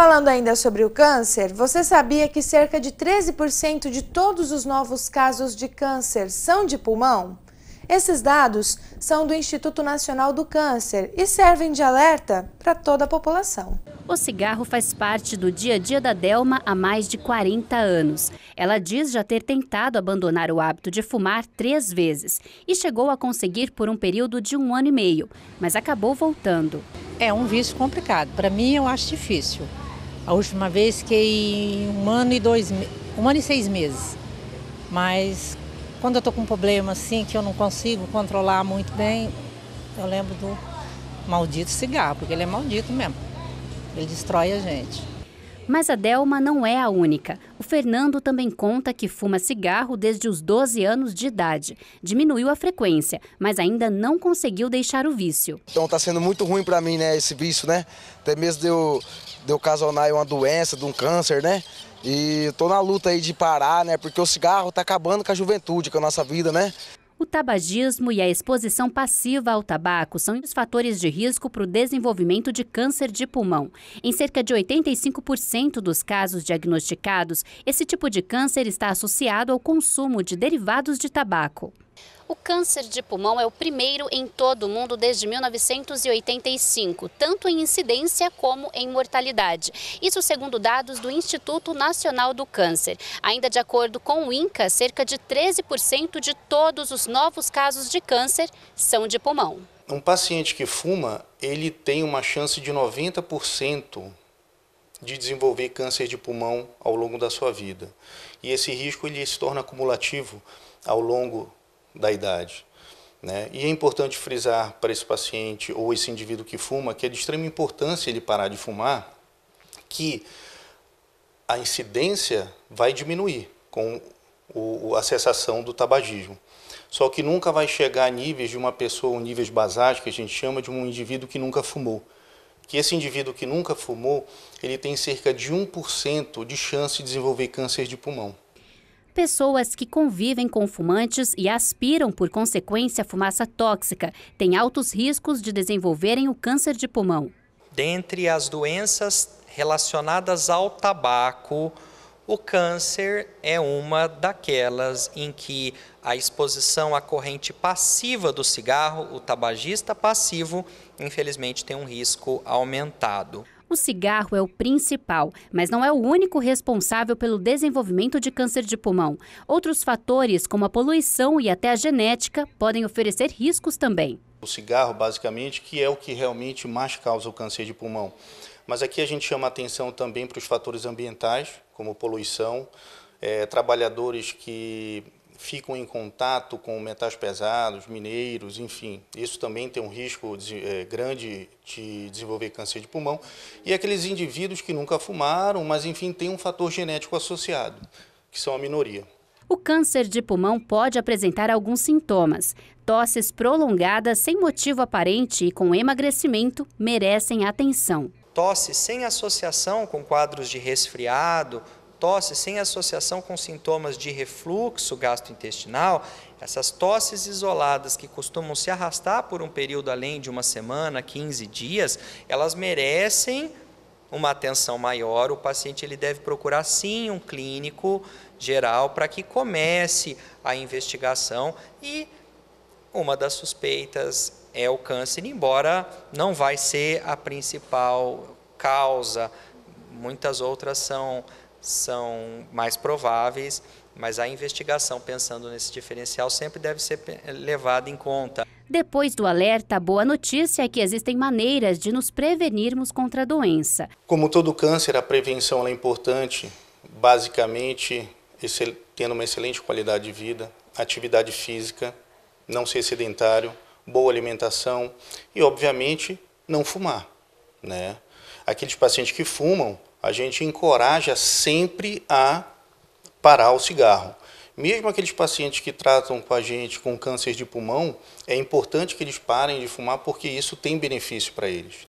Falando ainda sobre o câncer, você sabia que cerca de 13% de todos os novos casos de câncer são de pulmão? Esses dados são do Instituto Nacional do Câncer e servem de alerta para toda a população. O cigarro faz parte do dia a dia da Delma há mais de 40 anos. Ela diz já ter tentado abandonar o hábito de fumar três vezes e chegou a conseguir por um período de um ano e meio, mas acabou voltando. É um vício complicado. Para mim, eu acho difícil. A última vez fiquei um ano e dois um ano e seis meses. Mas quando eu estou com um problema assim, que eu não consigo controlar muito bem, eu lembro do maldito cigarro, porque ele é maldito mesmo. Ele destrói a gente. Mas a Delma não é a única. O Fernando também conta que fuma cigarro desde os 12 anos de idade. Diminuiu a frequência, mas ainda não conseguiu deixar o vício. Então está sendo muito ruim para mim, né, esse vício, né? Até mesmo deu de ocasionar uma doença, de um câncer, né? E estou na luta aí de parar, né? Porque o cigarro está acabando com a juventude, com a nossa vida, né? O tabagismo e a exposição passiva ao tabaco são os fatores de risco para o desenvolvimento de câncer de pulmão. Em cerca de 85% dos casos diagnosticados, esse tipo de câncer está associado ao consumo de derivados de tabaco. O câncer de pulmão é o primeiro em todo o mundo desde 1985, tanto em incidência como em mortalidade. Isso segundo dados do Instituto Nacional do Câncer. Ainda de acordo com o INCA, cerca de 13% de todos os novos casos de câncer são de pulmão. Um paciente que fuma, ele tem uma chance de 90% de desenvolver câncer de pulmão ao longo da sua vida. E esse risco ele se torna acumulativo ao longo da idade. Né? E é importante frisar para esse paciente ou esse indivíduo que fuma que é de extrema importância ele parar de fumar, que a incidência vai diminuir com o, a cessação do tabagismo. Só que nunca vai chegar a níveis de uma pessoa, níveis basais, que a gente chama de um indivíduo que nunca fumou. Que esse indivíduo que nunca fumou, ele tem cerca de 1% de chance de desenvolver câncer de pulmão pessoas que convivem com fumantes e aspiram, por consequência, fumaça tóxica têm altos riscos de desenvolverem o câncer de pulmão. Dentre as doenças relacionadas ao tabaco, o câncer é uma daquelas em que a exposição à corrente passiva do cigarro, o tabagista passivo, infelizmente tem um risco aumentado. O cigarro é o principal, mas não é o único responsável pelo desenvolvimento de câncer de pulmão. Outros fatores, como a poluição e até a genética, podem oferecer riscos também. O cigarro, basicamente, que é o que realmente mais causa o câncer de pulmão. Mas aqui a gente chama atenção também para os fatores ambientais, como poluição, é, trabalhadores que ficam em contato com metais pesados, mineiros, enfim. Isso também tem um risco de, é, grande de desenvolver câncer de pulmão. E aqueles indivíduos que nunca fumaram, mas enfim, tem um fator genético associado, que são a minoria. O câncer de pulmão pode apresentar alguns sintomas. Tosses prolongadas sem motivo aparente e com emagrecimento merecem atenção. Tosse sem associação com quadros de resfriado tosse sem associação com sintomas de refluxo gastrointestinal, essas tosses isoladas que costumam se arrastar por um período além de uma semana, 15 dias, elas merecem uma atenção maior. O paciente ele deve procurar sim um clínico geral para que comece a investigação e uma das suspeitas é o câncer, embora não vai ser a principal causa. Muitas outras são são mais prováveis, mas a investigação pensando nesse diferencial sempre deve ser levada em conta. Depois do alerta, a boa notícia é que existem maneiras de nos prevenirmos contra a doença. Como todo câncer, a prevenção é importante, basicamente tendo uma excelente qualidade de vida, atividade física, não ser sedentário, boa alimentação e, obviamente, não fumar. Né? Aqueles pacientes que fumam, a gente encoraja sempre a parar o cigarro. Mesmo aqueles pacientes que tratam com a gente com câncer de pulmão, é importante que eles parem de fumar porque isso tem benefício para eles.